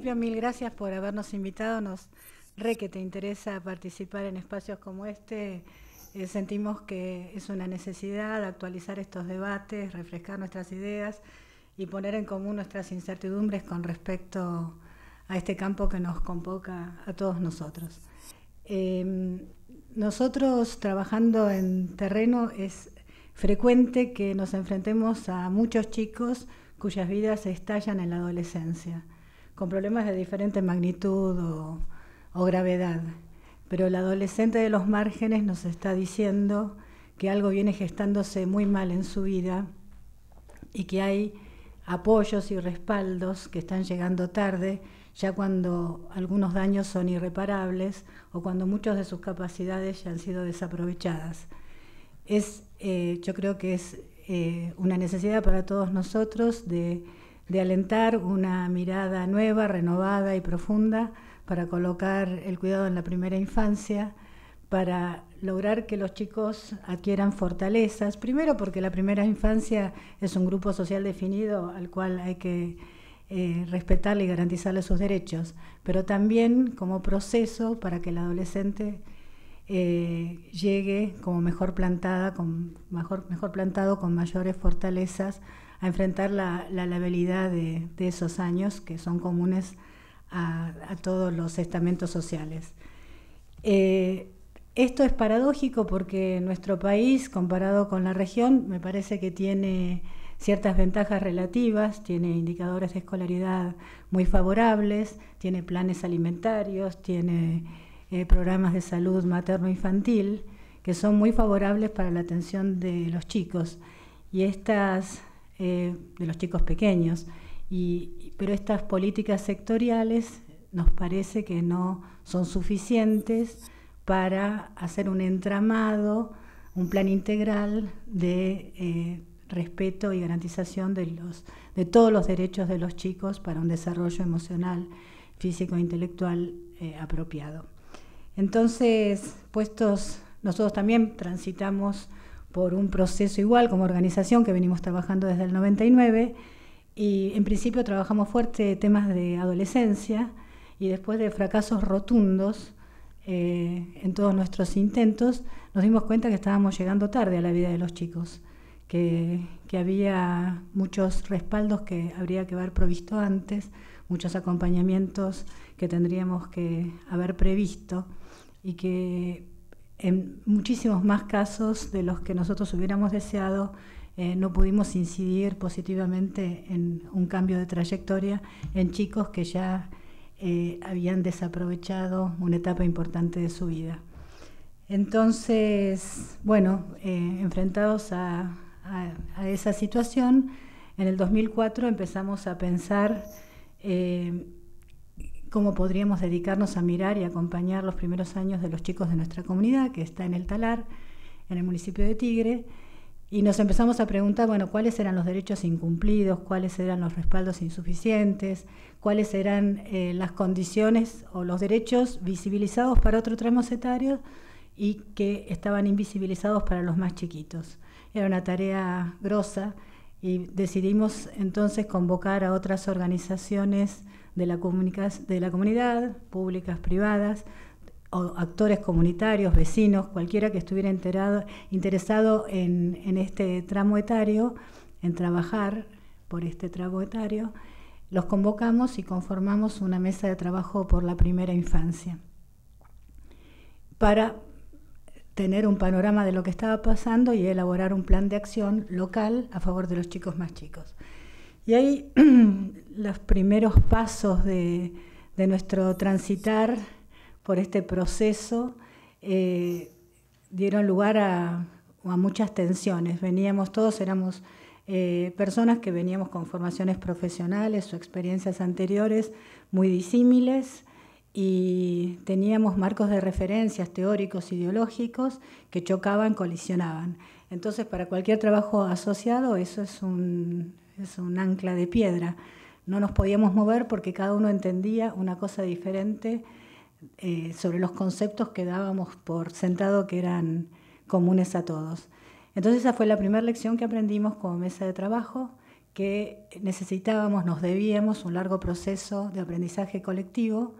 principio, mil gracias por habernos invitado. Nos re que te interesa participar en espacios como este. Eh, sentimos que es una necesidad actualizar estos debates, refrescar nuestras ideas y poner en común nuestras incertidumbres con respecto a este campo que nos convoca a todos nosotros. Em, nosotros trabajando en terreno es frecuente que nos enfrentemos a muchos chicos cuyas vidas estallan en la adolescencia con problemas de diferente magnitud o, gravedad. Pero el adolescente de los márgenes nos está diciendo que algo viene gestándose muy mal en su vida y que hay apoyos y respaldos que están llegando tarde, ya cuando algunos daños son irreparables o cuando muchas de sus capacidades ya han sido desaprovechadas. Es, eh, yo creo que es eh, una necesidad para todos nosotros de de alentar una mirada nueva, renovada y profunda para colocar el cuidado en la primera infancia, para lograr que los chicos adquieran fortalezas, primero porque la primera infancia es un grupo social definido al cual hay que eh, respetarle y garantizarle sus derechos, pero también como proceso para que el adolescente eh, llegue como mejor plantada, con mejor, plantado, con mayores fortalezas, a enfrentar la, la labilidad de, esos años que son comunes a, todos los estamentos sociales. Eh, esto es paradójico porque nuestro país, comparado con la región, me parece que tiene ciertas ventajas relativas, tiene indicadores de escolaridad muy favorables, tiene planes alimentarios, tiene eh, programas de salud materno-infantil que son muy favorables para la atención de los chicos y estas eh, de los chicos pequeños y, pero estas políticas sectoriales nos parece que no son suficientes para hacer un entramado, un plan integral de eh, respeto y garantización de, los, de todos los derechos de los chicos para un desarrollo emocional, físico e intelectual apropiado. Entonces, puestos, nosotros también transitamos por un proceso igual como organización que venimos trabajando desde el 99 y en principio trabajamos fuerte temas de adolescencia y después de fracasos rotundos eh, en todos nuestros intentos nos dimos cuenta que estábamos llegando tarde a la vida de los chicos, que había muchos respaldos que habría que haber provisto antes, muchos acompañamientos que tendríamos que haber previsto y que en muchísimos más casos de los que nosotros hubiéramos deseado, eh, no pudimos incidir positivamente en un cambio de trayectoria en chicos que ya eh, habían desaprovechado una etapa importante de su vida. Entonces, bueno, eh, enfrentados a, esa situación, en el 2004 empezamos a pensar cómo podríamos dedicarnos a mirar y acompañar los primeros años de los chicos de nuestra comunidad, que está en el Talar, en el municipio de Tigre, y nos empezamos a preguntar, bueno, cuáles eran los derechos incumplidos, cuáles eran los respaldos insuficientes, cuáles eran eh, las condiciones o los derechos visibilizados para otro tramo etario y que estaban invisibilizados para los más chiquitos. Era una tarea grosa y decidimos entonces convocar a otras organizaciones de la, de la comunidad, públicas, privadas, o actores comunitarios, vecinos, cualquiera que estuviera enterado, interesado en, en este tramo etario, en trabajar por este tramo etario, los convocamos y conformamos una mesa de trabajo por la primera infancia para tener un panorama de lo que estaba pasando y elaborar un plan de acción local a favor de los chicos más chicos. Y ahí los primeros pasos de, nuestro transitar por este proceso eh, dieron lugar a, muchas tensiones. Veníamos todos, éramos eh, personas que veníamos con formaciones profesionales o experiencias anteriores muy disímiles y teníamos marcos de referencias teóricos, ideológicos, que chocaban, colisionaban. Entonces, para cualquier trabajo asociado, eso es un ancla de piedra no nos podíamos mover porque cada uno entendía una cosa diferente eh, sobre los conceptos que dábamos por sentado que eran comunes a todos. Entonces esa fue la primera lección que aprendimos como mesa de trabajo, que necesitábamos, nos debíamos un largo proceso de aprendizaje colectivo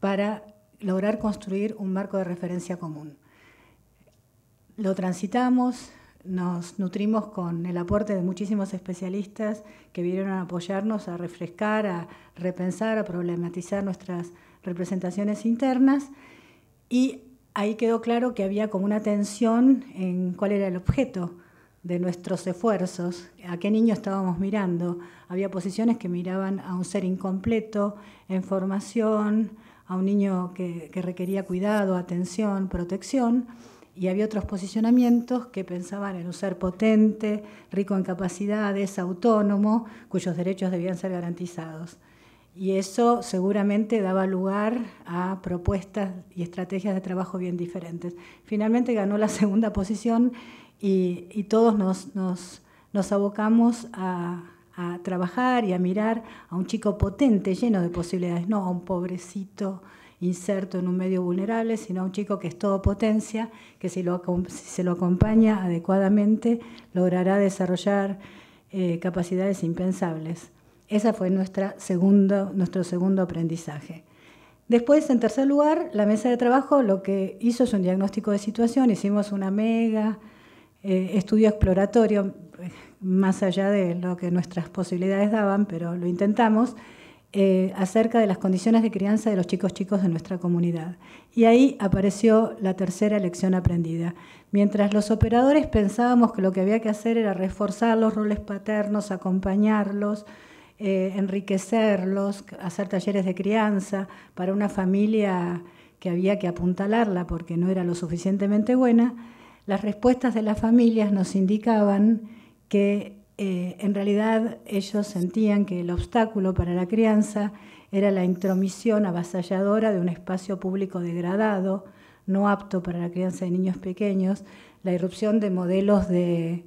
para lograr construir un marco de referencia común. Lo transitamos, nos nutrimos con el aporte de muchísimos especialistas que vinieron a apoyarnos, a refrescar, a repensar, a problematizar nuestras representaciones internas y ahí quedó claro que había como una tensión en cuál era el objeto de nuestros esfuerzos, a qué niño estábamos mirando. Había posiciones que miraban a un ser incompleto, en formación, a un niño que, que requería cuidado, atención, protección y había otros posicionamientos que pensaban en un ser potente, rico en capacidades, autónomo, cuyos derechos debían ser garantizados. Y eso seguramente daba lugar a propuestas y estrategias de trabajo bien diferentes. Finalmente ganó la segunda posición y, todos nos, abocamos a, trabajar y a mirar a un chico potente, lleno de posibilidades, no a un pobrecito inserto en un medio vulnerable, sino a un chico que es todo potencia, que si, se lo acompaña adecuadamente logrará desarrollar eh, capacidades impensables. Ese fue nuestra segundo, nuestro segundo aprendizaje. Después, en tercer lugar, la mesa de trabajo lo que hizo es un diagnóstico de situación, hicimos una mega eh, estudio exploratorio, eh, más allá de lo que nuestras posibilidades daban, pero lo intentamos eh, acerca de las condiciones de crianza de los chicos chicos de nuestra comunidad. Y ahí apareció la tercera lección aprendida. Mientras los operadores pensábamos que lo que había que hacer era reforzar los roles paternos, acompañarlos, eh, enriquecerlos, hacer talleres de crianza para una familia que había que apuntalarla porque no era lo suficientemente buena, las respuestas de las familias nos indicaban que eh, en realidad ellos sentían que el obstáculo para la crianza era la intromisión avasalladora de un espacio público degradado, no apto para la crianza de niños pequeños, la irrupción de modelos de,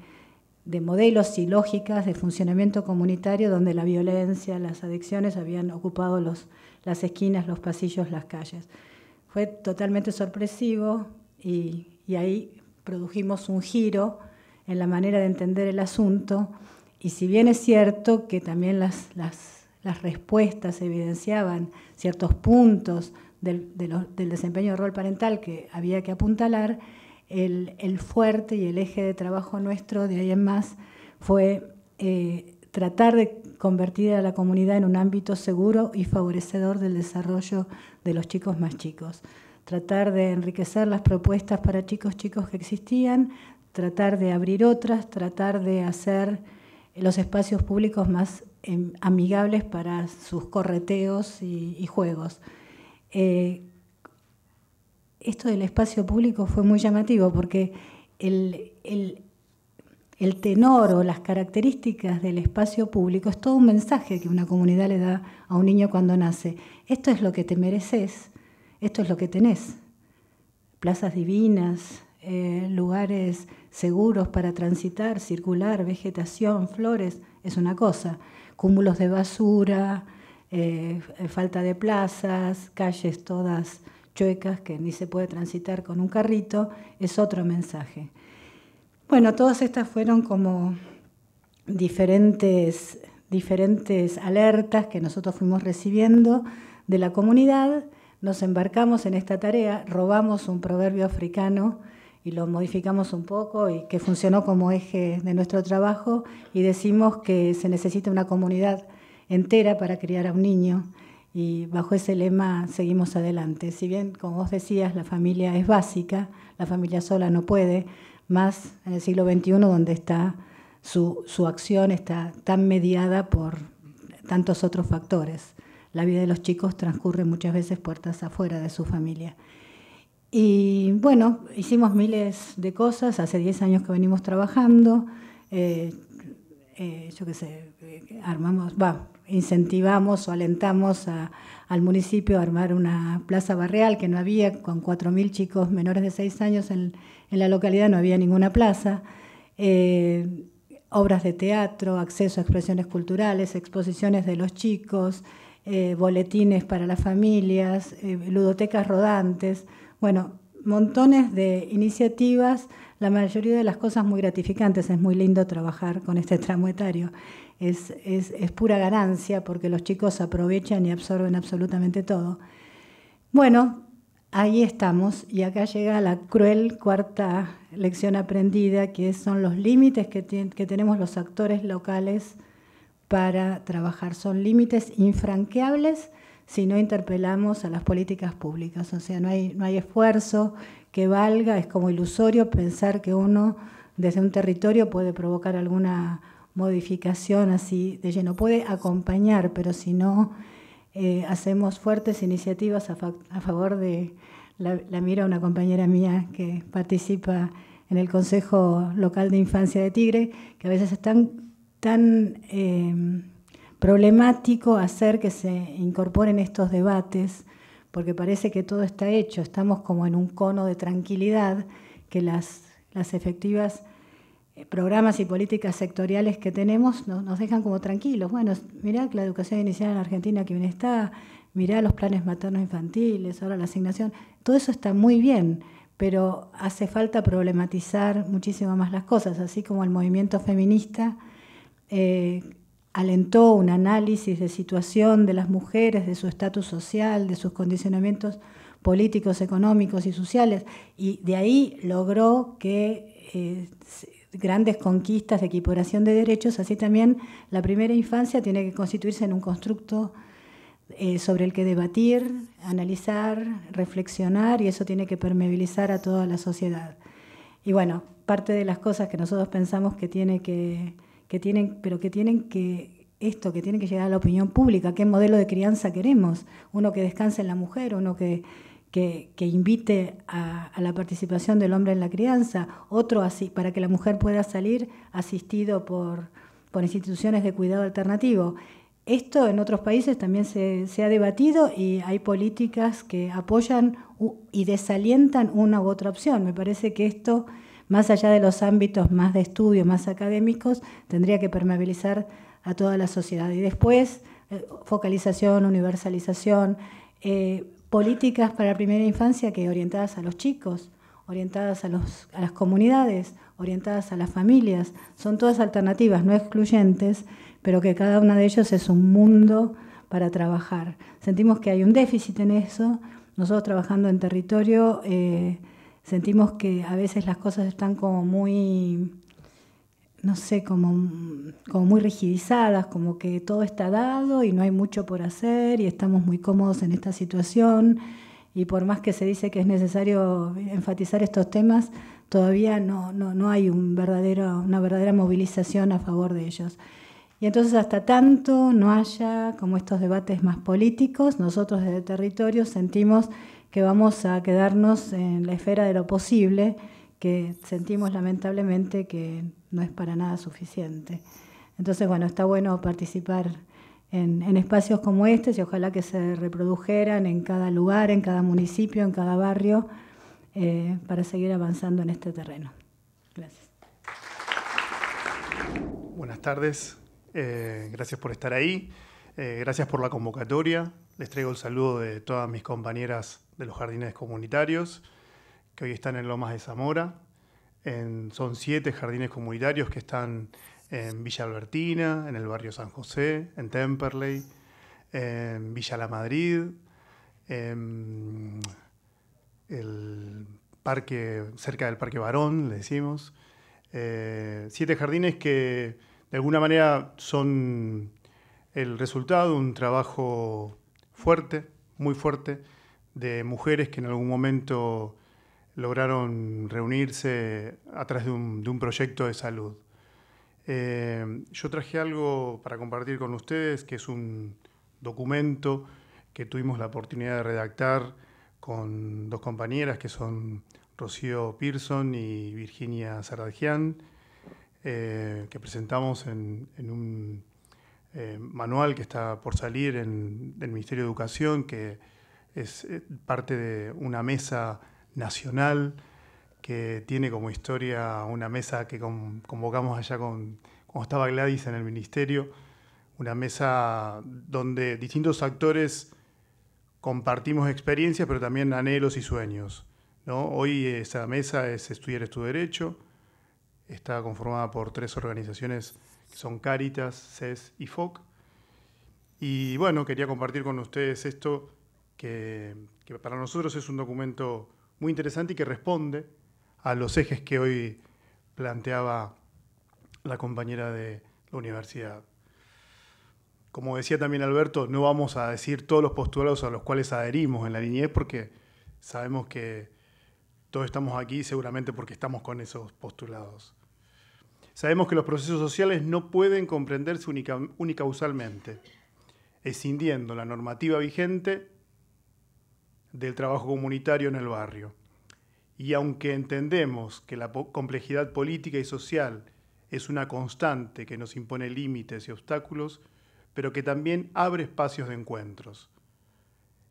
modelos y lógicas de funcionamiento comunitario donde la violencia, las adicciones habían ocupado las esquinas, los pasillos, las calles. Fue totalmente sorpresivo y, y ahí produjimos un giro en la manera de entender el asunto. Y si bien es cierto que también las, respuestas evidenciaban ciertos puntos del, del, desempeño de rol parental que había que apuntalar, el, fuerte y el eje de trabajo nuestro de ahí en más fue eh, tratar de convertir a la comunidad en un ámbito seguro y favorecedor del desarrollo de los chicos más chicos. Tratar de enriquecer las propuestas para chicos chicos que existían, tratar de abrir otras, tratar de hacer los espacios públicos más em, amigables para sus correteos y, juegos. Eh, esto del espacio público fue muy llamativo porque el, tenor o las características del espacio público es todo un mensaje que una comunidad le da a un niño cuando nace. Esto es lo que te mereces, esto es lo que tenés. Plazas divinas, eh, lugares seguros para transitar, circular, vegetación, flores, es una cosa. Cúmulos de basura, eh, eh, falta de plazas, calles todas chuecas que ni se puede transitar con un carrito, es otro mensaje. Bueno, todas estas fueron como diferentes, diferentes alertas que nosotros fuimos recibiendo de la comunidad. Nos embarcamos en esta tarea, robamos un proverbio africano y lo modificamos un poco y que funcionó como eje de nuestro trabajo y decimos que se necesita una comunidad entera para criar a un niño y bajo ese lema seguimos adelante. Si bien, como vos decías, la familia es básica, la familia sola no puede, más en el siglo XXI donde está su, su acción está tan mediada por tantos otros factores. La vida de los chicos transcurre muchas veces puertas afuera de su familia. Y bueno, hicimos miles de cosas, hace 10 años que venimos trabajando, eh, eh, yo qué sé, eh, armamos, incentivamos o alentamos al municipio a armar una plaza barrial que no había, con 4.000 chicos menores de 6 años en, la localidad no había ninguna plaza. obras de teatro, acceso a expresiones culturales, exposiciones de los chicos, boletines para las familias, ludotecas rodantes. Bueno, montones de iniciativas, la mayoría de las cosas muy gratificantes, es muy lindo trabajar con este tramuetario. es, pura ganancia porque los chicos aprovechan y absorben absolutamente todo. Bueno, ahí estamos y acá llega la cruel cuarta lección aprendida, que son los límites que tenemos los actores locales para trabajar, son límites infranqueables si no interpelamos a las políticas públicas. O sea, no hay, no hay esfuerzo que valga, es como ilusorio pensar que uno desde un territorio puede provocar alguna modificación así de lleno, puede acompañar, pero si no eh, hacemos fuertes iniciativas a, favor de, la, mira una compañera mía que participa en el Consejo Local de Infancia de Tigre, que a veces están tan... Eh, problemático hacer que se incorporen estos debates, porque parece que todo está hecho, estamos como en un cono de tranquilidad, que las, las efectivas eh, programas y políticas sectoriales que tenemos nos, nos dejan como tranquilos. Bueno, mirá la educación inicial en Argentina que bien está, mirá los planes maternos infantiles, ahora la asignación, todo eso está muy bien, pero hace falta problematizar muchísimo más las cosas, así como el movimiento feminista eh, alentó un análisis de situación de las mujeres, de su estatus social, de sus condicionamientos políticos, económicos y sociales, y de ahí logró que eh, grandes conquistas de equiparación de derechos, así también la primera infancia tiene que constituirse en un constructo eh, sobre el que debatir, analizar, reflexionar, y eso tiene que permeabilizar a toda la sociedad. Y bueno, parte de las cosas que nosotros pensamos que tiene que que tienen, pero que tienen que esto, que tiene que llegar a la opinión pública, qué modelo de crianza queremos, uno que descanse en la mujer, uno que, que, invite a, la participación del hombre en la crianza, otro así, para que la mujer pueda salir asistido por, por instituciones de cuidado alternativo. Esto en otros países también se, se, ha debatido y hay políticas que apoyan y desalientan una u otra opción. Me parece que esto más allá de los ámbitos más de estudio, más académicos, tendría que permeabilizar a toda la sociedad. Y después, eh, focalización, universalización, eh, políticas para la primera infancia que orientadas a los chicos, orientadas a, las comunidades, orientadas a las familias. Son todas alternativas, no excluyentes, pero que cada una de ellas es un mundo para trabajar. Sentimos que hay un déficit en eso. Nosotros trabajando en territorio... Eh, sentimos que a veces las cosas están como muy, no sé, como, como muy rigidizadas, como que todo está dado y no hay mucho por hacer y estamos muy cómodos en esta situación y por más que se dice que es necesario enfatizar estos temas, todavía no, hay un verdadero, una verdadera movilización a favor de ellos. Y entonces hasta tanto no haya como estos debates más políticos, nosotros desde territorio sentimos que vamos a quedarnos en la esfera de lo posible, que sentimos lamentablemente que no es para nada suficiente. Entonces, bueno, está bueno participar en, espacios como este y ojalá que se reprodujeran en cada lugar, en cada municipio, en cada barrio, eh, para seguir avanzando en este terreno. Gracias. Buenas tardes, eh, gracias por estar ahí, eh, gracias por la convocatoria, les traigo el saludo de todas mis compañeras de los jardines comunitarios, que hoy están en Lomas de Zamora. son siete jardines comunitarios que están en Villa Albertina, en el barrio San José, en Temperley, en Villa La Madrid, el parque, cerca del Parque Barón, le decimos. Eh, siete jardines que de alguna manera son el resultado de un trabajo fuerte, muy fuerte, de mujeres que en algún momento lograron reunirse a través de un, proyecto de salud. Eh, yo traje algo para compartir con ustedes, que es un documento que tuvimos la oportunidad de redactar con dos compañeras que son Rocío Pearson y Virginia saragian, eh, que presentamos en un eh, manual que está por salir en, del Ministerio de Educación, que es eh, parte de una mesa nacional que tiene como historia una mesa que convocamos allá con, cuando estaba Gladys en el ministerio, una mesa donde distintos actores compartimos experiencias, pero también anhelos y sueños. Hoy esa mesa es Estudiar es tu Derecho, está conformada por tres organizaciones son Caritas, CES y FOC. Y bueno, quería compartir con ustedes esto que, que para nosotros es un documento muy interesante y que responde a los ejes que hoy planteaba la compañera de la universidad. Como decía también Alberto, no vamos a decir todos los postulados a los cuales adherimos en la niñez e porque sabemos que todos estamos aquí seguramente porque estamos con esos postulados. Sabemos que los procesos sociales no pueden comprenderse única, unicausalmente, escindiendo la normativa vigente del trabajo comunitario en el barrio. Y aunque entendemos que la complejidad política y social es una constante que nos impone límites y obstáculos, pero que también abre espacios de encuentros.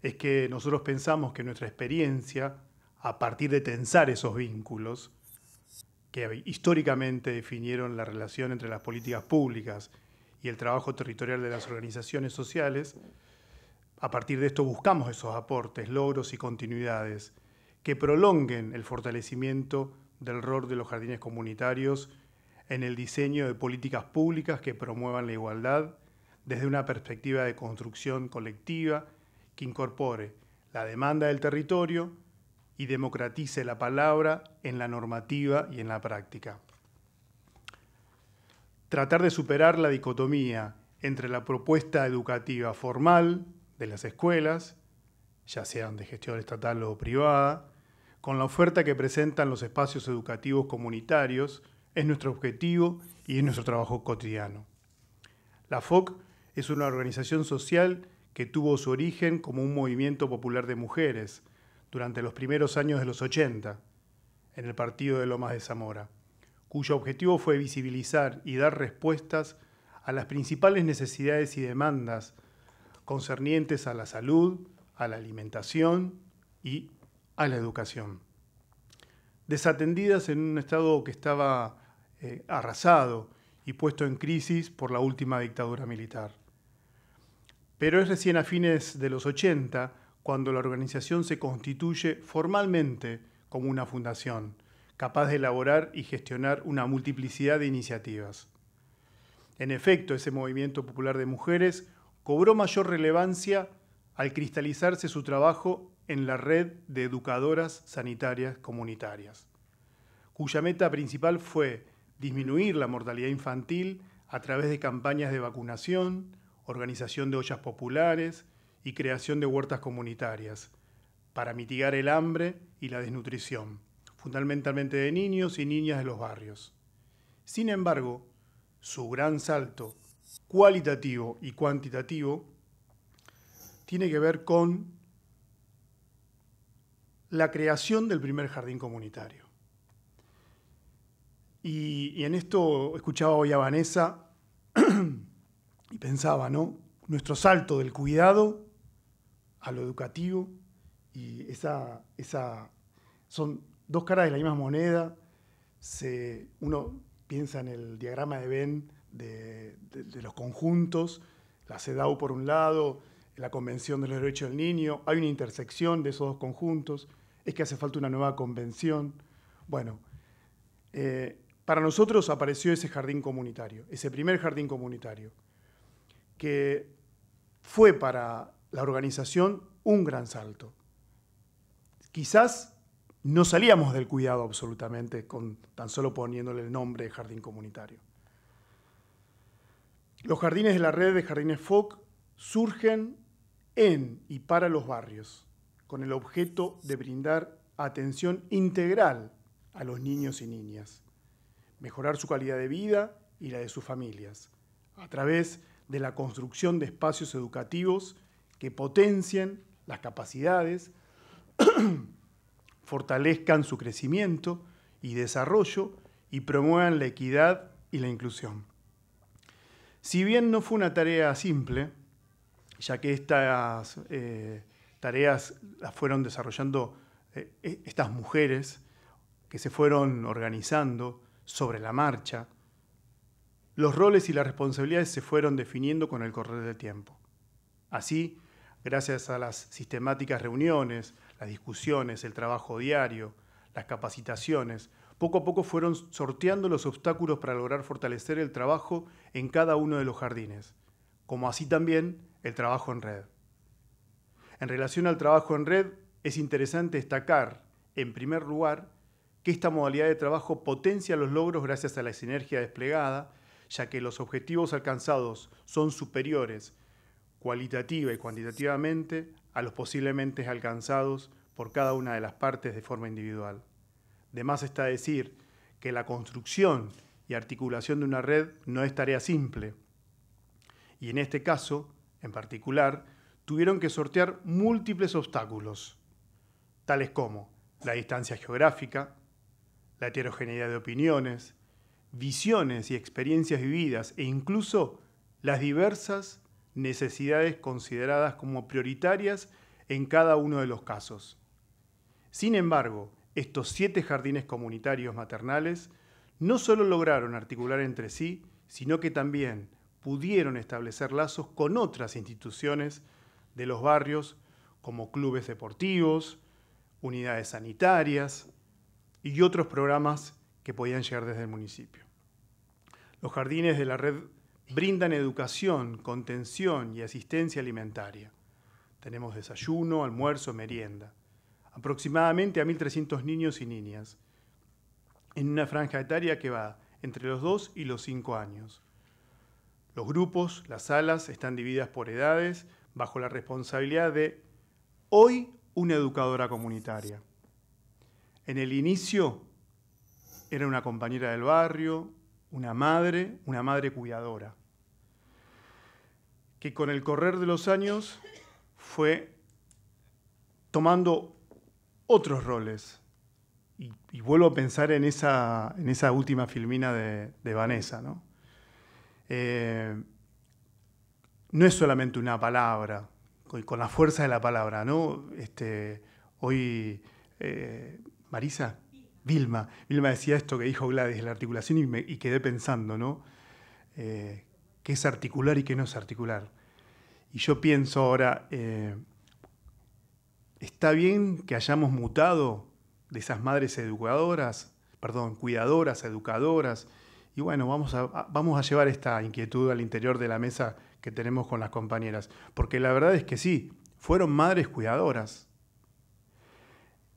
Es que nosotros pensamos que nuestra experiencia, a partir de tensar esos vínculos, que históricamente definieron la relación entre las políticas públicas y el trabajo territorial de las organizaciones sociales, a partir de esto buscamos esos aportes, logros y continuidades que prolonguen el fortalecimiento del rol de los jardines comunitarios en el diseño de políticas públicas que promuevan la igualdad desde una perspectiva de construcción colectiva que incorpore la demanda del territorio, y democratice la palabra en la normativa y en la práctica. Tratar de superar la dicotomía entre la propuesta educativa formal de las escuelas, ya sean de gestión estatal o privada, con la oferta que presentan los espacios educativos comunitarios, es nuestro objetivo y es nuestro trabajo cotidiano. La FOC es una organización social que tuvo su origen como un movimiento popular de mujeres, durante los primeros años de los 80 en el partido de Lomas de Zamora, cuyo objetivo fue visibilizar y dar respuestas a las principales necesidades y demandas concernientes a la salud, a la alimentación y a la educación. Desatendidas en un estado que estaba eh, arrasado y puesto en crisis por la última dictadura militar. Pero es recién a fines de los 80 cuando la organización se constituye formalmente como una fundación, capaz de elaborar y gestionar una multiplicidad de iniciativas. En efecto, ese movimiento popular de mujeres cobró mayor relevancia al cristalizarse su trabajo en la red de educadoras sanitarias comunitarias, cuya meta principal fue disminuir la mortalidad infantil a través de campañas de vacunación, organización de ollas populares, y creación de huertas comunitarias para mitigar el hambre y la desnutrición, fundamentalmente de niños y niñas de los barrios. Sin embargo, su gran salto cualitativo y cuantitativo tiene que ver con la creación del primer jardín comunitario. Y, en esto escuchaba hoy a Vanessa y pensaba, ¿no? Nuestro salto del cuidado a lo educativo y esa, esa son dos caras de la misma moneda. Se, uno piensa en el diagrama de Venn de, los conjuntos, la CEDAW por un lado, la Convención de los Derechos del Niño, hay una intersección de esos dos conjuntos, es que hace falta una nueva convención. Bueno, eh, para nosotros apareció ese jardín comunitario, ese primer jardín comunitario, que fue para la organización un gran salto. Quizás no salíamos del cuidado absolutamente con tan solo poniéndole el nombre de jardín comunitario. Los jardines de la red de jardines FOC surgen en y para los barrios, con el objeto de brindar atención integral a los niños y niñas, mejorar su calidad de vida y la de sus familias, a través de la construcción de espacios educativos que potencien las capacidades, fortalezcan su crecimiento y desarrollo y promuevan la equidad y la inclusión. Si bien no fue una tarea simple, ya que estas eh, tareas las fueron desarrollando eh, e-, estas mujeres que se fueron organizando sobre la marcha, los roles y las responsabilidades se fueron definiendo con el correr del tiempo. Así, gracias a las sistemáticas reuniones, las discusiones, el trabajo diario, las capacitaciones, poco a poco fueron sorteando los obstáculos para lograr fortalecer el trabajo en cada uno de los jardines, como así también el trabajo en red. En relación al trabajo en red, es interesante destacar, en primer lugar, que esta modalidad de trabajo potencia los logros gracias a la sinergia desplegada, ya que los objetivos alcanzados son superiores cualitativa y cuantitativamente a los posiblemente alcanzados por cada una de las partes de forma individual. De más está decir que la construcción y articulación de una red no es tarea simple. Y en este caso, en particular, tuvieron que sortear múltiples obstáculos, tales como la distancia geográfica, la heterogeneidad de opiniones, visiones y experiencias vividas e incluso las diversas necesidades consideradas como prioritarias en cada uno de los casos. Sin embargo, estos siete jardines comunitarios maternales no solo lograron articular entre sí, sino que también pudieron establecer lazos con otras instituciones de los barrios, como clubes deportivos, unidades sanitarias y otros programas que podían llegar desde el municipio. Los jardines de la red brindan educación, contención y asistencia alimentaria. Tenemos desayuno, almuerzo, merienda. Aproximadamente a 1.300 niños y niñas, en una franja etaria que va entre los 2 y los 5 años. Los grupos, las salas, están divididas por edades bajo la responsabilidad de hoy una educadora comunitaria. En el inicio era una compañera del barrio, una madre, una madre cuidadora, que con el correr de los años fue tomando otros roles. Y, vuelvo a pensar en esa, en esa última filmina de, Vanessa. ¿no? Eh, no es solamente una palabra, con la fuerza de la palabra, ¿no? Este, hoy, eh, Marisa, Vilma. decía esto que dijo Gladys, la articulación, y, me, quedé pensando, ¿no? Eh, ¿Qué es articular y qué no es articular? Y yo pienso ahora, eh, ¿está bien que hayamos mutado de esas madres educadoras, perdón, cuidadoras, educadoras? Y bueno, vamos a, vamos a llevar esta inquietud al interior de la mesa que tenemos con las compañeras, porque la verdad es que sí, fueron madres cuidadoras.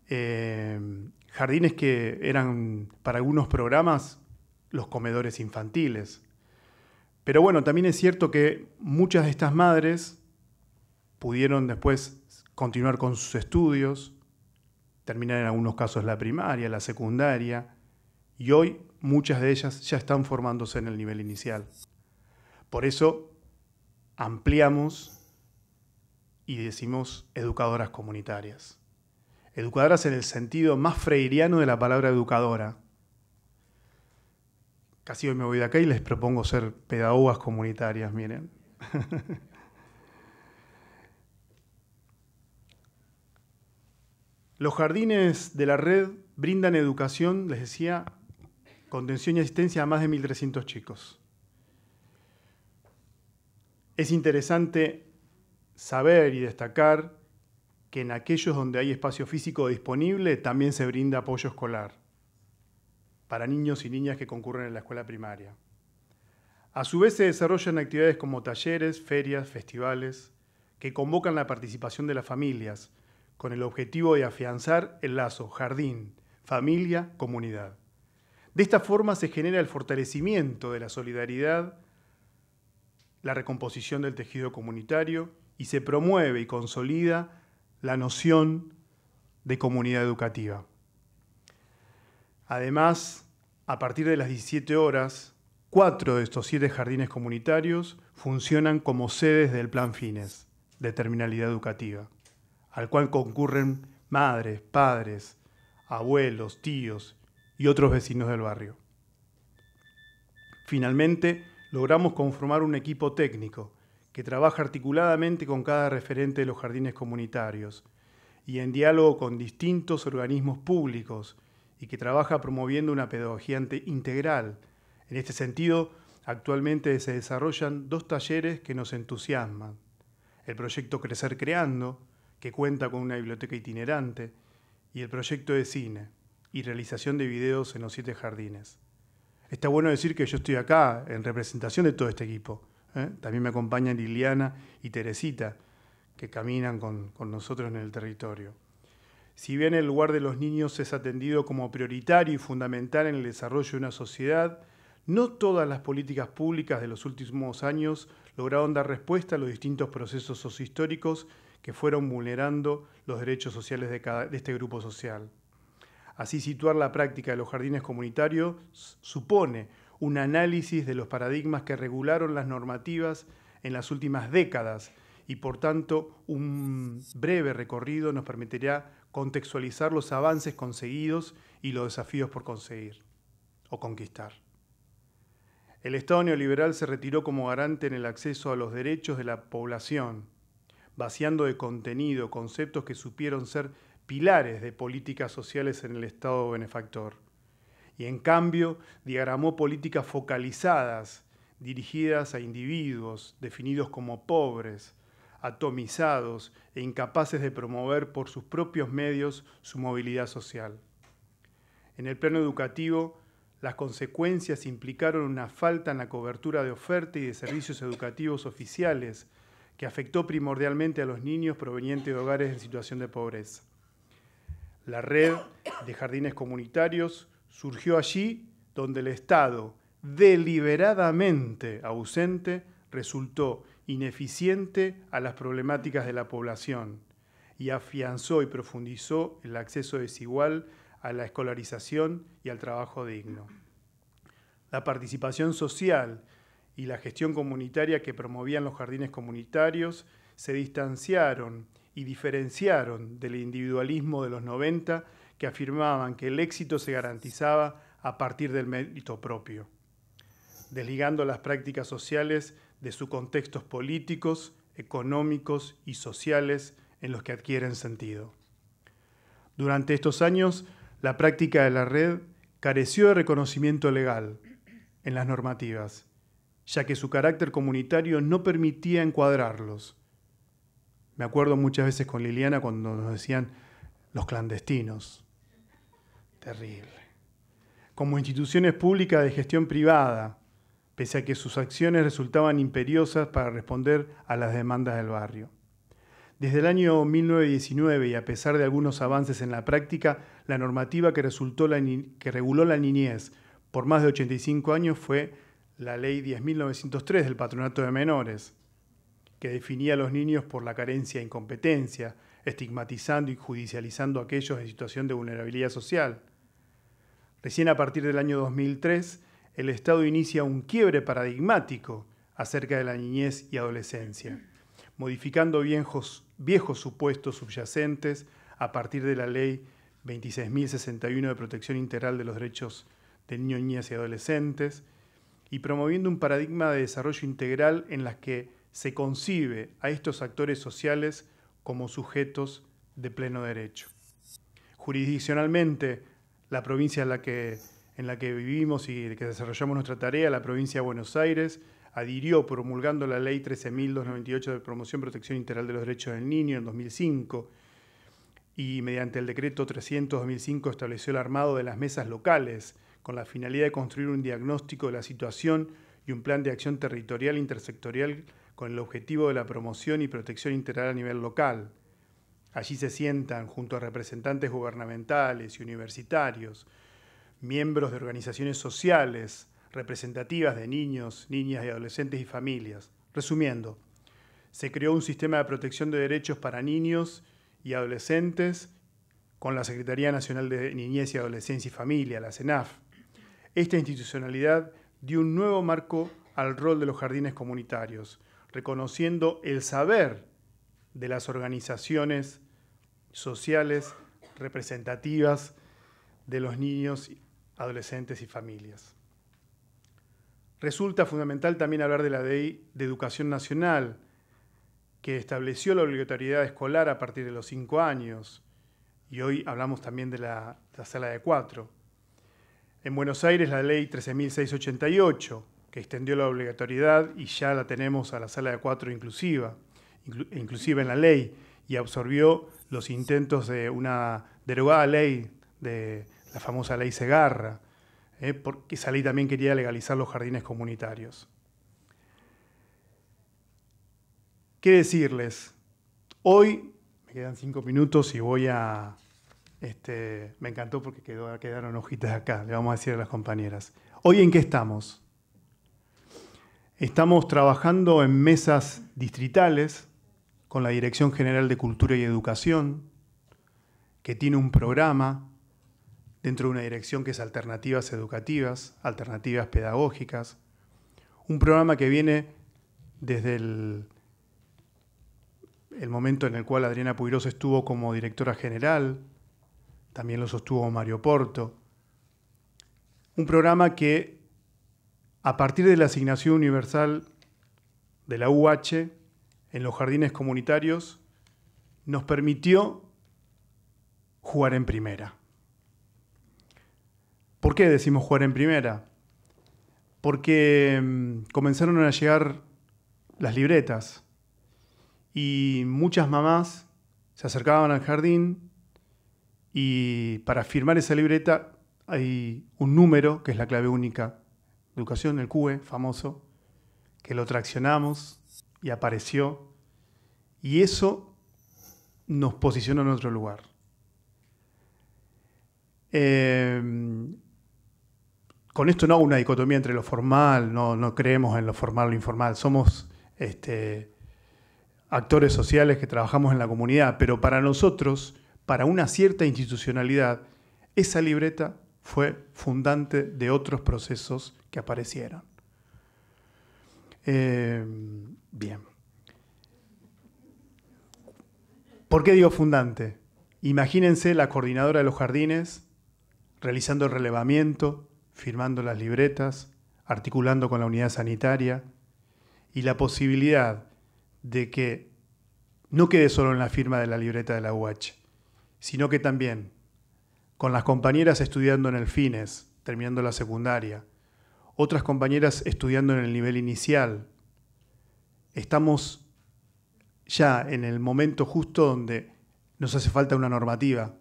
Eh, jardines que eran para algunos programas los comedores infantiles. Pero bueno, también es cierto que muchas de estas madres pudieron después continuar con sus estudios, terminar en algunos casos la primaria, la secundaria, y hoy muchas de ellas ya están formándose en el nivel inicial. Por eso ampliamos y decimos educadoras comunitarias educadoras en el sentido más freiriano de la palabra educadora. Casi hoy me voy de acá y les propongo ser pedagogas comunitarias, miren. Los jardines de la red brindan educación, les decía, contención y asistencia a más de 1.300 chicos. Es interesante saber y destacar en aquellos donde hay espacio físico disponible también se brinda apoyo escolar para niños y niñas que concurren en la escuela primaria. A su vez se desarrollan actividades como talleres, ferias, festivales, que convocan la participación de las familias, con el objetivo de afianzar el lazo jardín, familia, comunidad. De esta forma se genera el fortalecimiento de la solidaridad, la recomposición del tejido comunitario y se promueve y consolida la noción de comunidad educativa. Además, a partir de las 17 horas, cuatro de estos siete jardines comunitarios funcionan como sedes del Plan Fines de terminalidad educativa, al cual concurren madres, padres, abuelos, tíos y otros vecinos del barrio. Finalmente, logramos conformar un equipo técnico que trabaja articuladamente con cada referente de los jardines comunitarios y en diálogo con distintos organismos públicos y que trabaja promoviendo una pedagogía integral. En este sentido, actualmente se desarrollan dos talleres que nos entusiasman. El proyecto Crecer Creando, que cuenta con una biblioteca itinerante, y el proyecto de cine y realización de videos en los siete jardines. Está bueno decir que yo estoy acá en representación de todo este equipo ¿eh? También me acompañan Liliana y Teresita, que caminan con, nosotros en el territorio. Si bien el lugar de los niños es atendido como prioritario y fundamental en el desarrollo de una sociedad, no todas las políticas públicas de los últimos años lograron dar respuesta a los distintos procesos sociohistóricos que fueron vulnerando los derechos sociales de este grupo social. Así, situar la práctica de los jardines comunitarios supone un análisis de los paradigmas que regularon las normativas en las últimas décadas y por tanto un breve recorrido nos permitirá contextualizar los avances conseguidos y los desafíos por conseguir o conquistar. El Estado neoliberal se retiró como garante en el acceso a los derechos de la población, vaciando de contenido conceptos que supieron ser pilares de políticas sociales en el Estado benefactor y en cambio diagramó políticas focalizadas, dirigidas a individuos definidos como pobres, atomizados e incapaces de promover por sus propios medios su movilidad social. En el plano educativo, las consecuencias implicaron una falta en la cobertura de oferta y de servicios educativos oficiales, que afectó primordialmente a los niños provenientes de hogares en situación de pobreza. La red de jardines comunitarios surgió allí donde el Estado, deliberadamente ausente, resultó ineficiente a las problemáticas de la población y afianzó y profundizó el acceso desigual a la escolarización y al trabajo digno. La participación social y la gestión comunitaria que promovían los jardines comunitarios se distanciaron y diferenciaron del individualismo de los 90 que afirmaban que el éxito se garantizaba a partir del mérito propio, desligando las prácticas sociales de sus contextos políticos, económicos y sociales en los que adquieren sentido. Durante estos años, la práctica de la red careció de reconocimiento legal en las normativas, ya que su carácter comunitario no permitía encuadrarlos. Me acuerdo muchas veces con Liliana cuando nos decían los clandestinos, Terrible. Como instituciones públicas de gestión privada, pese a que sus acciones resultaban imperiosas para responder a las demandas del barrio. Desde el año 1919 y a pesar de algunos avances en la práctica, la normativa que, resultó la que reguló la niñez por más de 85 años fue la Ley 10.903 del Patronato de Menores, que definía a los niños por la carencia e incompetencia, estigmatizando y judicializando a aquellos en situación de vulnerabilidad social. Recién a partir del año 2003, el Estado inicia un quiebre paradigmático acerca de la niñez y adolescencia, modificando viejos, supuestos subyacentes a partir de la Ley 26.061 de Protección Integral de los Derechos de Niños, Niñas y Adolescentes, y promoviendo un paradigma de desarrollo integral en las que se concibe a estos actores sociales como sujetos de pleno derecho. Jurisdiccionalmente, la provincia en la que, en la que vivimos y que desarrollamos nuestra tarea, la provincia de Buenos Aires, adhirió promulgando la ley 13.298 de promoción y protección integral de los derechos del niño en 2005 y mediante el decreto 300-2005 estableció el armado de las mesas locales con la finalidad de construir un diagnóstico de la situación y un plan de acción territorial intersectorial con el objetivo de la promoción y protección integral a nivel local. Allí se sientan junto a representantes gubernamentales y universitarios, miembros de organizaciones sociales, representativas de niños, niñas y adolescentes y familias. Resumiendo, se creó un sistema de protección de derechos para niños y adolescentes con la Secretaría Nacional de Niñez y Adolescencia y Familia, la CENAF. Esta institucionalidad dio un nuevo marco al rol de los jardines comunitarios, reconociendo el saber de las organizaciones sociales representativas de los niños, adolescentes y familias. Resulta fundamental también hablar de la Ley de Educación Nacional, que estableció la obligatoriedad escolar a partir de los cinco años, y hoy hablamos también de la, sala de Cuatro. En Buenos Aires la Ley 13.688, que extendió la obligatoriedad y ya la tenemos a la sala de Cuatro inclusiva, en la ley y absorbió los intentos de una derogada ley, de la famosa ley Segarra, eh, porque esa ley también quería legalizar los jardines comunitarios. ¿Qué decirles? Hoy, me quedan cinco minutos y voy a... Este, me encantó porque quedaron hojitas acá, le vamos a decir a las compañeras. Hoy en qué estamos? Estamos trabajando en mesas distritales con la Dirección General de Cultura y Educación, que tiene un programa dentro de una dirección que es Alternativas Educativas, Alternativas Pedagógicas, un programa que viene desde el, momento en el cual Adriana Puirosa estuvo como directora general, también lo sostuvo Mario Porto, un programa que a partir de la asignación universal de la UH en los jardines comunitarios nos permitió jugar en primera. ¿Por qué decimos jugar en primera? Porque mm, comenzaron a llegar las libretas y muchas mamás se acercaban al jardín y para firmar esa libreta hay un número que es la clave única, educación, el CUE famoso, que lo traccionamos, y apareció. Y eso nos posiciona en otro lugar. Em, con esto no hago una dicotomía entre lo formal, no, creemos en lo formal o lo informal, somos este, actores sociales que trabajamos en la comunidad, pero para nosotros, para una cierta institucionalidad, esa libreta fue fundante de otros procesos que aparecieron em, Bien. ¿Por qué digo fundante? Imagínense la coordinadora de los jardines realizando el relevamiento, firmando las libretas, articulando con la unidad sanitaria y la posibilidad de que no quede solo en la firma de la libreta de la UH, sino que también con las compañeras estudiando en el FINES, terminando la secundaria, otras compañeras estudiando en el nivel inicial, estamos ya en el momento justo donde nos hace falta una normativa.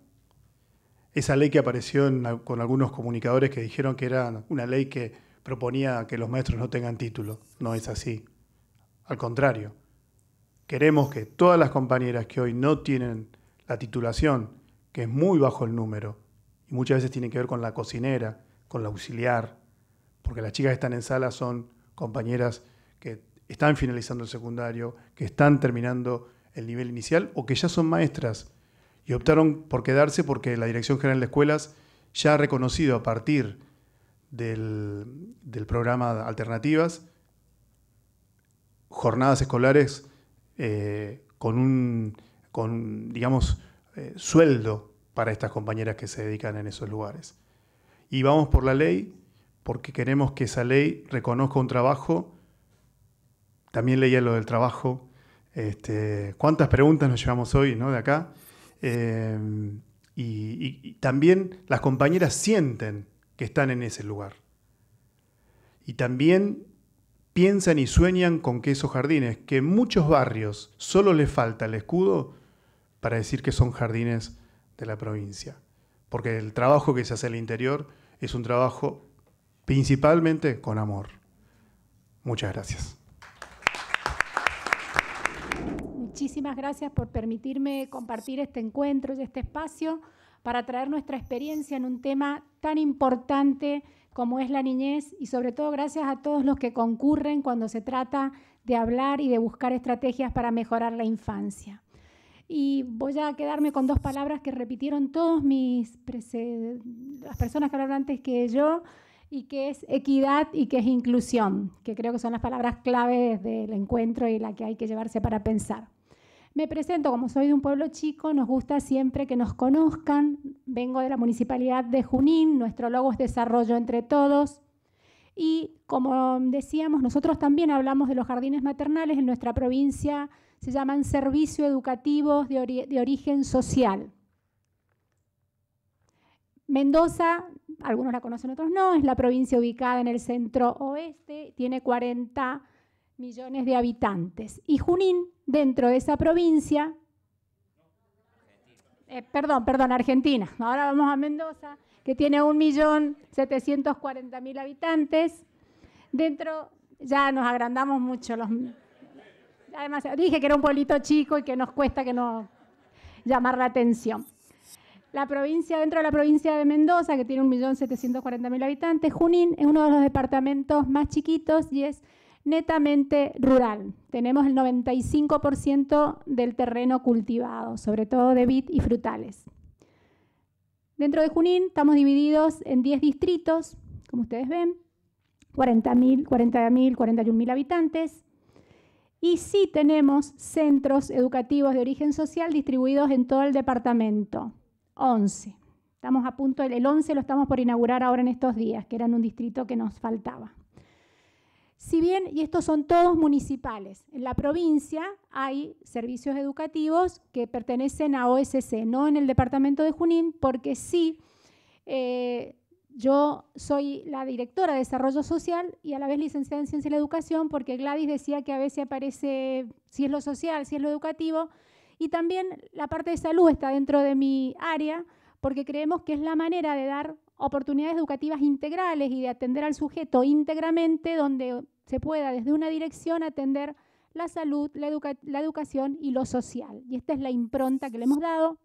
Esa ley que apareció con algunos comunicadores que dijeron que era una ley que proponía que los maestros no tengan título. No es así. Al contrario, queremos que todas las compañeras que hoy no tienen la titulación, que es muy bajo el número, y muchas veces tiene que ver con la cocinera, con la auxiliar, porque las chicas que están en sala son compañeras que están finalizando el secundario, que están terminando el nivel inicial o que ya son maestras y optaron por quedarse porque la Dirección General de Escuelas ya ha reconocido a partir del, del programa Alternativas jornadas escolares eh, con un, con, digamos, eh, sueldo para estas compañeras que se dedican en esos lugares. Y vamos por la ley porque queremos que esa ley reconozca un trabajo también leía lo del trabajo. Este, ¿Cuántas preguntas nos llevamos hoy ¿no? de acá? Eh, y, también las compañeras sienten que están en ese lugar. Y también piensan y sueñan con que esos jardines, que en muchos barrios solo les falta el escudo para decir que son jardines de la provincia. Porque el trabajo que se hace el interior es un trabajo principalmente con amor. Muchas gracias. muchísimas gracias por permitirme compartir este encuentro y este espacio para traer nuestra experiencia en un tema tan importante como es la niñez y sobre todo gracias a todos los que concurren cuando se trata de hablar y de buscar estrategias para mejorar la infancia. Y voy a quedarme con dos palabras que repitieron todos mis las personas que hablaron antes que yo y que es equidad y que es inclusión, que creo que son las palabras claves del encuentro y la que hay que llevarse para pensar. Me presento, como soy de un pueblo chico, nos gusta siempre que nos conozcan. Vengo de la municipalidad de Junín, nuestro logo es Desarrollo entre Todos. Y como decíamos, nosotros también hablamos de los jardines maternales en nuestra provincia, se llaman servicios educativos de, de origen social. Mendoza, algunos la conocen, otros no, es la provincia ubicada en el centro oeste, tiene 40 millones de habitantes. Y Junín, dentro de esa provincia, eh, perdón, perdón, Argentina, ahora vamos a Mendoza, que tiene 1.740.000 habitantes. Dentro, ya nos agrandamos mucho los... Además, dije que era un pueblito chico y que nos cuesta que no llamar la atención. La provincia, dentro de la provincia de Mendoza, que tiene 1.740.000 habitantes, Junín es uno de los departamentos más chiquitos y es netamente rural. Tenemos el 95% del terreno cultivado, sobre todo de vid y frutales. Dentro de Junín estamos divididos en 10 distritos, como ustedes ven, 40.000, 40.000, 41.000 habitantes. Y sí tenemos centros educativos de origen social distribuidos en todo el departamento, 11. Estamos a punto, el 11 lo estamos por inaugurar ahora en estos días, que era un distrito que nos faltaba. Si bien, y estos son todos municipales, en la provincia hay servicios educativos que pertenecen a OSC, no en el departamento de Junín, porque sí, eh, yo soy la directora de Desarrollo Social y a la vez licenciada en Ciencia y la Educación, porque Gladys decía que a veces aparece si es lo social, si es lo educativo, y también la parte de salud está dentro de mi área, porque creemos que es la manera de dar oportunidades educativas integrales y de atender al sujeto íntegramente, donde se pueda desde una dirección atender la salud, la, educación y lo social. Y esta es la impronta que le hemos dado.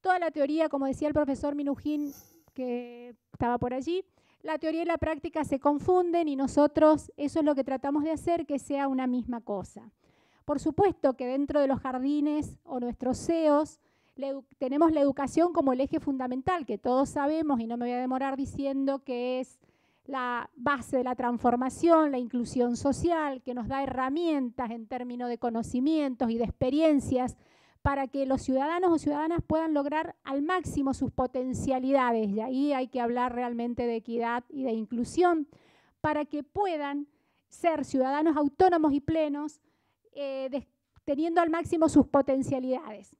Toda la teoría, como decía el profesor Minujín, que estaba por allí, la teoría y la práctica se confunden y nosotros eso es lo que tratamos de hacer, que sea una misma cosa. Por supuesto que dentro de los jardines o nuestros CEOs, tenemos la educación como el eje fundamental, que todos sabemos, y no me voy a demorar diciendo que es la base de la transformación, la inclusión social, que nos da herramientas en términos de conocimientos y de experiencias para que los ciudadanos o ciudadanas puedan lograr al máximo sus potencialidades. Y ahí hay que hablar realmente de equidad y de inclusión, para que puedan ser ciudadanos autónomos y plenos, eh, teniendo al máximo sus potencialidades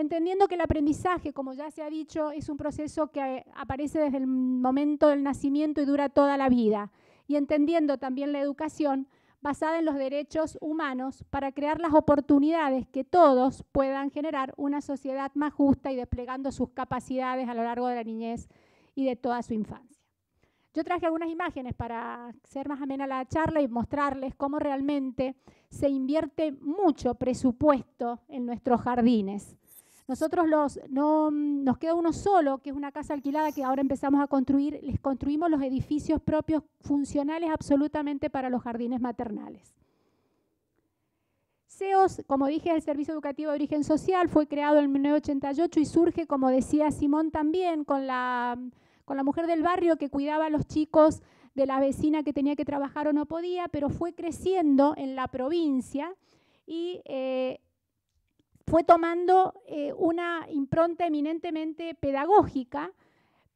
entendiendo que el aprendizaje, como ya se ha dicho, es un proceso que aparece desde el momento del nacimiento y dura toda la vida, y entendiendo también la educación basada en los derechos humanos para crear las oportunidades que todos puedan generar una sociedad más justa y desplegando sus capacidades a lo largo de la niñez y de toda su infancia. Yo traje algunas imágenes para ser más amena la charla y mostrarles cómo realmente se invierte mucho presupuesto en nuestros jardines. Nosotros los, no, mm, nos queda uno solo, que es una casa alquilada que ahora empezamos a construir, les construimos los edificios propios funcionales absolutamente para los jardines maternales. SEOS, como dije, es el Servicio Educativo de Origen Social, fue creado en 1988 y surge, como decía Simón también, con la, mm, con la mujer del barrio que cuidaba a los chicos de la vecina que tenía que trabajar o no podía, pero fue creciendo en la provincia y eh, fue tomando eh, una impronta eminentemente pedagógica,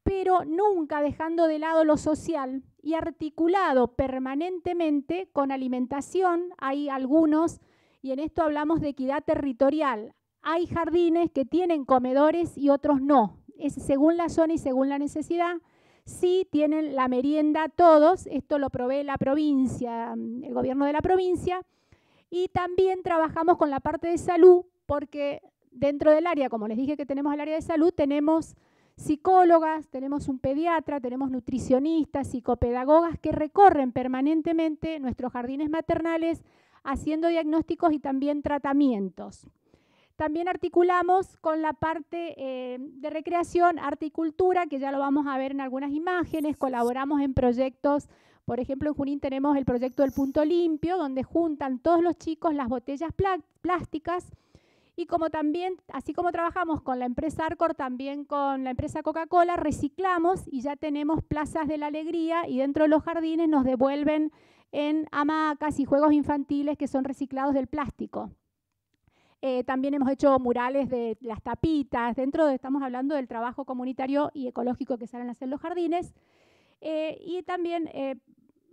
pero nunca dejando de lado lo social y articulado permanentemente con alimentación. Hay algunos, y en esto hablamos de equidad territorial, hay jardines que tienen comedores y otros no. Es según la zona y según la necesidad. Sí tienen la merienda todos, esto lo provee la provincia, mm, el gobierno de la provincia. Y también trabajamos con la parte de salud porque dentro del área, como les dije que tenemos el área de salud, tenemos psicólogas, tenemos un pediatra, tenemos nutricionistas, psicopedagogas que recorren permanentemente nuestros jardines maternales haciendo diagnósticos y también tratamientos. También articulamos con la parte eh, de recreación, y cultura, que ya lo vamos a ver en algunas imágenes, colaboramos en proyectos, por ejemplo, en Junín tenemos el proyecto del punto limpio, donde juntan todos los chicos las botellas plásticas, y como también, así como trabajamos con la empresa Arcor, también con la empresa Coca-Cola, reciclamos y ya tenemos plazas de la alegría y dentro de los jardines nos devuelven en hamacas y juegos infantiles que son reciclados del plástico. Eh, también hemos hecho murales de las tapitas, dentro de, estamos hablando del trabajo comunitario y ecológico que salen a hacer los jardines. Eh, y también eh,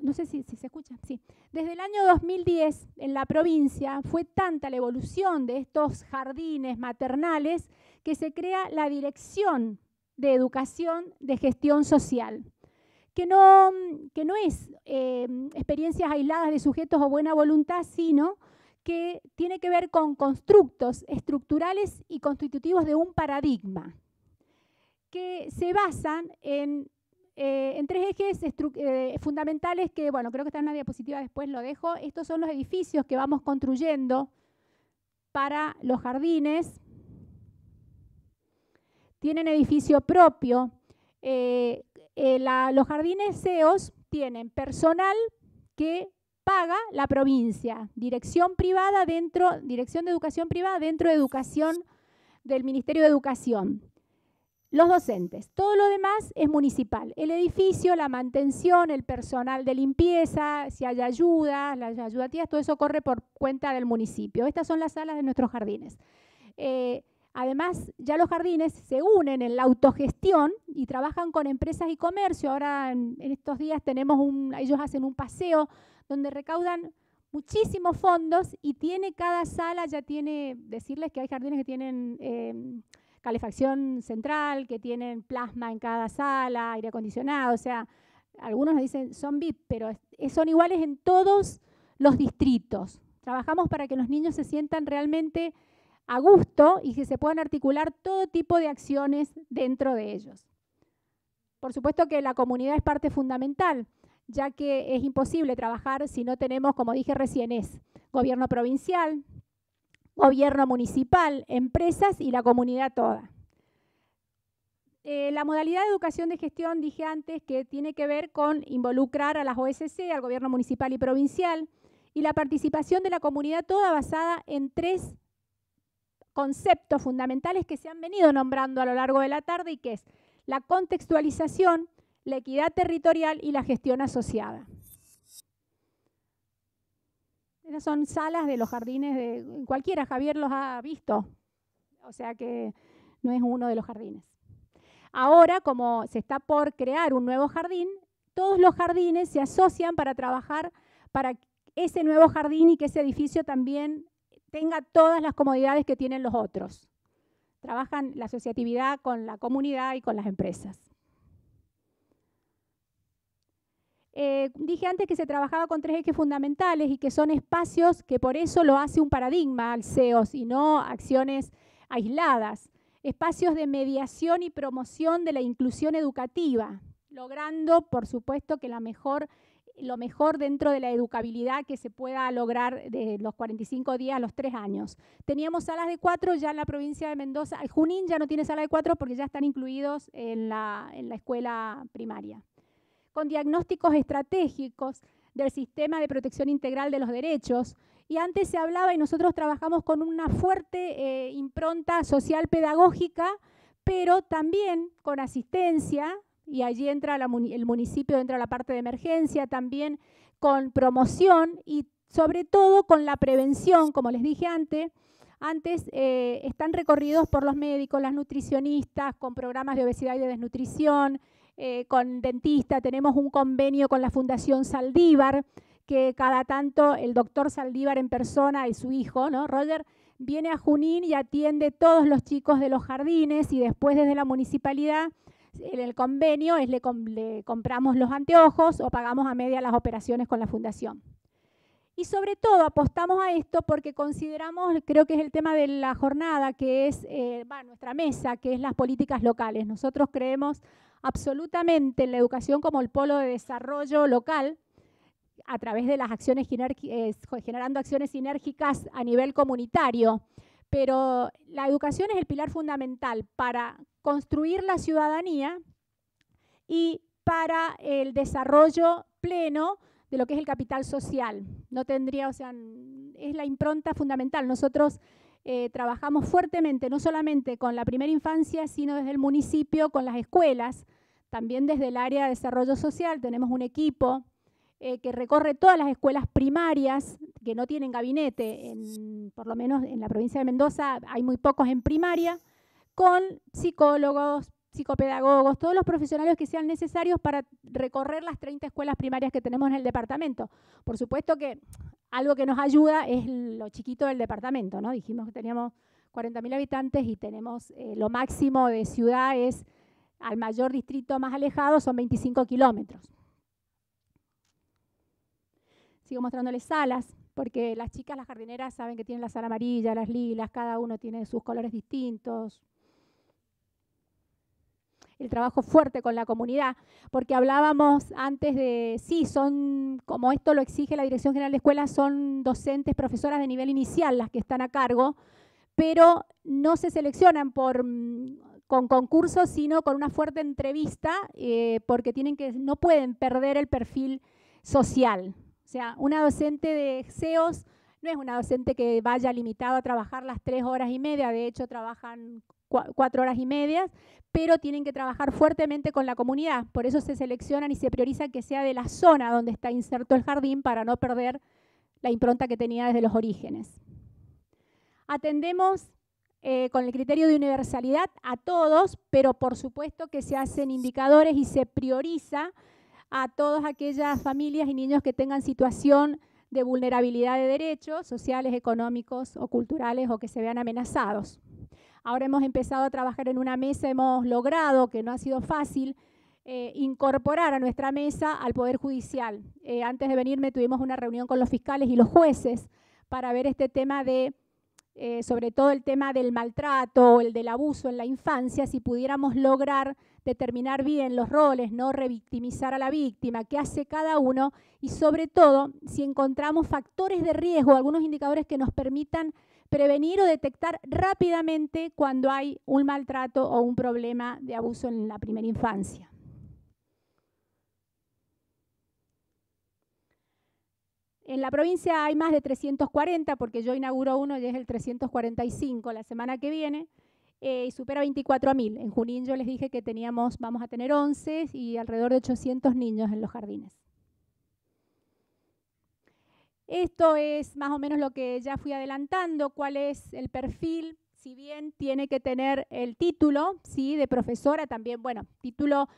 no sé si, se escucha, sí. Desde el año 2010 en la provincia fue tanta la evolución de estos jardines maternales que se crea la Dirección de Educación de Gestión Social, que no, que no es em, experiencias aisladas de sujetos o buena voluntad, sino que tiene que ver con constructos estructurales y constitutivos de un paradigma que se basan en eh, en tres ejes eh, fundamentales que, bueno, creo que está en una diapositiva, después lo dejo. Estos son los edificios que vamos construyendo para los jardines. Tienen edificio propio. Eh, los jardines CEOs tienen personal que paga la provincia, dirección privada dentro, dirección de educación privada dentro de educación del Ministerio de Educación los docentes. Todo lo demás es municipal. El edificio, la mantención, el personal de limpieza, si hay ayuda, las ayudatías, todo eso corre por cuenta del municipio. Estas son las salas de nuestros jardines. Eh, además, ya los jardines se unen en la autogestión y trabajan con empresas y comercio. Ahora, en, estos días, tenemos un, ellos hacen un paseo donde recaudan muchísimos fondos y tiene cada sala, ya tiene, decirles que hay jardines que tienen... Eh, calefacción central, que tienen plasma en cada sala, aire acondicionado, o sea, algunos nos dicen son VIP, pero son iguales en todos los distritos. Trabajamos para que los niños se sientan realmente a gusto y que se puedan articular todo tipo de acciones dentro de ellos. Por supuesto que la comunidad es parte fundamental, ya que es imposible trabajar si no tenemos, como dije recién, es gobierno provincial, gobierno municipal, empresas y la comunidad toda. Eh, la modalidad de educación de gestión, dije antes, que tiene que ver con involucrar a las OSC, al gobierno municipal y provincial, y la participación de la comunidad toda basada en tres conceptos fundamentales que se han venido nombrando a lo largo de la tarde y que es la contextualización, la equidad territorial y la gestión asociada. Esas son salas de los jardines de cualquiera, Javier los ha visto, o sea que no es uno de los jardines. Ahora, como se está por crear un nuevo jardín, todos los jardines se asocian para trabajar para ese nuevo jardín y que ese edificio también tenga todas las comodidades que tienen los otros. Trabajan la asociatividad con la comunidad y con las empresas. Eh, dije antes que se trabajaba con tres ejes fundamentales y que son espacios que por eso lo hace un paradigma al CEOS y no acciones aisladas. Espacios de mediación y promoción de la inclusión educativa, logrando, por supuesto, que mejor, lo mejor dentro de la educabilidad que se pueda lograr de los 45 días a los tres años. Teníamos salas de cuatro ya en la provincia de Mendoza. El Junín ya no tiene sala de cuatro porque ya están incluidos en la escuela primaria con diagnósticos estratégicos del sistema de protección integral de los derechos. Y antes se hablaba y nosotros trabajamos con una fuerte eh, impronta social pedagógica, pero también con asistencia, y allí entra el municipio, entra la parte de emergencia, también con promoción y sobre todo con la prevención, como les dije antes, antes eh, están recorridos por los médicos, las nutricionistas, con programas de obesidad y de desnutrición, eh, con dentista, tenemos un convenio con la Fundación Saldívar, que cada tanto el doctor Saldívar en persona y su hijo, ¿no? Roger, viene a Junín y atiende todos los chicos de los jardines y después desde la municipalidad en el convenio es le, compramos los anteojos o pagamos a media las operaciones con la fundación. Y sobre todo apostamos a esto porque consideramos, creo que es el tema de la jornada, que es eh, nuestra mesa, que es las políticas locales. Nosotros creemos absolutamente en la educación como el polo de desarrollo local a través de las acciones eh, generando acciones sinérgicas a nivel comunitario, pero la educación es el pilar fundamental para construir la ciudadanía y para el desarrollo pleno de lo que es el capital social. No tendría, o sea, es la impronta fundamental. Nosotros eh, trabajamos fuertemente, no solamente con la primera infancia, sino desde el municipio, con las escuelas, también desde el área de desarrollo social. Tenemos un equipo eh, que recorre todas las escuelas primarias que no tienen gabinete, en, por lo menos en la provincia de Mendoza hay muy pocos en primaria, con psicólogos, psicopedagogos, todos los profesionales que sean necesarios para recorrer las 30 escuelas primarias que tenemos en el departamento. Por supuesto que algo que nos ayuda es lo chiquito del departamento, ¿no? Dijimos que teníamos 40.000 habitantes y tenemos eh, lo máximo de ciudades al mayor distrito más alejado son 25 kilómetros. Sigo mostrándoles salas, porque las chicas, las jardineras, saben que tienen la sala amarilla, las lilas, cada uno tiene sus colores distintos, el trabajo fuerte con la comunidad, porque hablábamos antes de, sí, son, como esto lo exige la Dirección General de Escuelas, son docentes, profesoras de nivel inicial las que están a cargo, pero no se seleccionan por mm, con concursos, sino con una fuerte entrevista, eh, porque tienen que, no pueden perder el perfil social. O sea, una docente de CEOs no es una docente que vaya limitado a trabajar las tres horas y media, de hecho trabajan cuatro horas y media, pero tienen que trabajar fuertemente con la comunidad. Por eso se seleccionan y se prioriza que sea de la zona donde está inserto el jardín para no perder la impronta que tenía desde los orígenes. Atendemos eh, con el criterio de universalidad a todos, pero por supuesto que se hacen indicadores y se prioriza a todas aquellas familias y niños que tengan situación de vulnerabilidad de derechos sociales, económicos o culturales o que se vean amenazados. Ahora hemos empezado a trabajar en una mesa, hemos logrado, que no ha sido fácil, eh, incorporar a nuestra mesa al Poder Judicial. Eh, antes de venirme tuvimos una reunión con los fiscales y los jueces para ver este tema de, eh, sobre todo el tema del maltrato, el del abuso en la infancia, si pudiéramos lograr determinar bien los roles, no revictimizar a la víctima, qué hace cada uno y sobre todo si encontramos factores de riesgo, algunos indicadores que nos permitan prevenir o detectar rápidamente cuando hay un maltrato o un problema de abuso en la primera infancia. En la provincia hay más de 340, porque yo inauguro uno y es el 345 la semana que viene, eh, y supera 24.000. En Junín yo les dije que teníamos, vamos a tener 11 y alrededor de 800 niños en los jardines. Esto es más o menos lo que ya fui adelantando, cuál es el perfil, si bien tiene que tener el título, ¿sí? De profesora también, bueno, título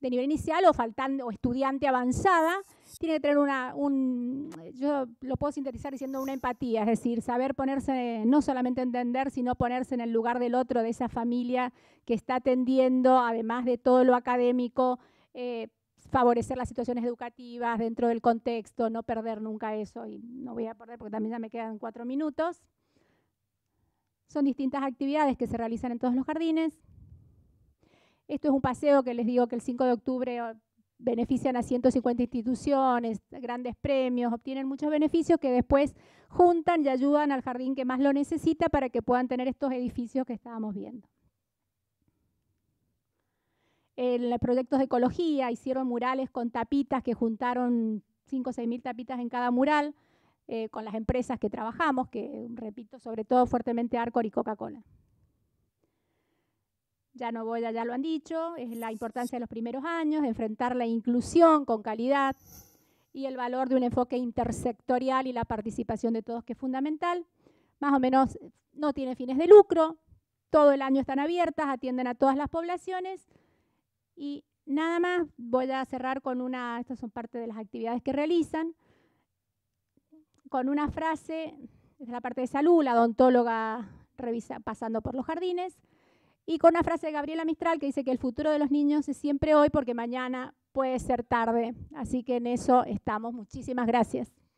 de nivel inicial o faltando o estudiante avanzada, tiene que tener una, un, yo lo puedo sintetizar diciendo una empatía, es decir, saber ponerse, no solamente entender, sino ponerse en el lugar del otro, de esa familia que está atendiendo, además de todo lo académico, eh, favorecer las situaciones educativas dentro del contexto, no perder nunca eso, y no voy a perder porque también ya me quedan cuatro minutos. Son distintas actividades que se realizan en todos los jardines. Esto es un paseo que les digo que el 5 de octubre oh, benefician a 150 instituciones, grandes premios, obtienen muchos beneficios que después juntan y ayudan al jardín que más lo necesita para que puedan tener estos edificios que estábamos viendo en proyectos de ecología, hicieron murales con tapitas que juntaron 5 o 6 mil tapitas en cada mural eh, con las empresas que trabajamos, que repito, sobre todo fuertemente Arcor y Coca-Cola. Ya no voy, ya lo han dicho, es la importancia de los primeros años, enfrentar la inclusión con calidad y el valor de un enfoque intersectorial y la participación de todos, que es fundamental. Más o menos eh, no tiene fines de lucro, todo el año están abiertas, atienden a todas las poblaciones y nada más, voy a cerrar con una, estas son parte de las actividades que realizan, con una frase, es la parte de salud, la odontóloga revisa, pasando por los jardines, y con una frase de Gabriela Mistral que dice que el futuro de los niños es siempre hoy porque mañana puede ser tarde. Así que en eso estamos. Muchísimas gracias.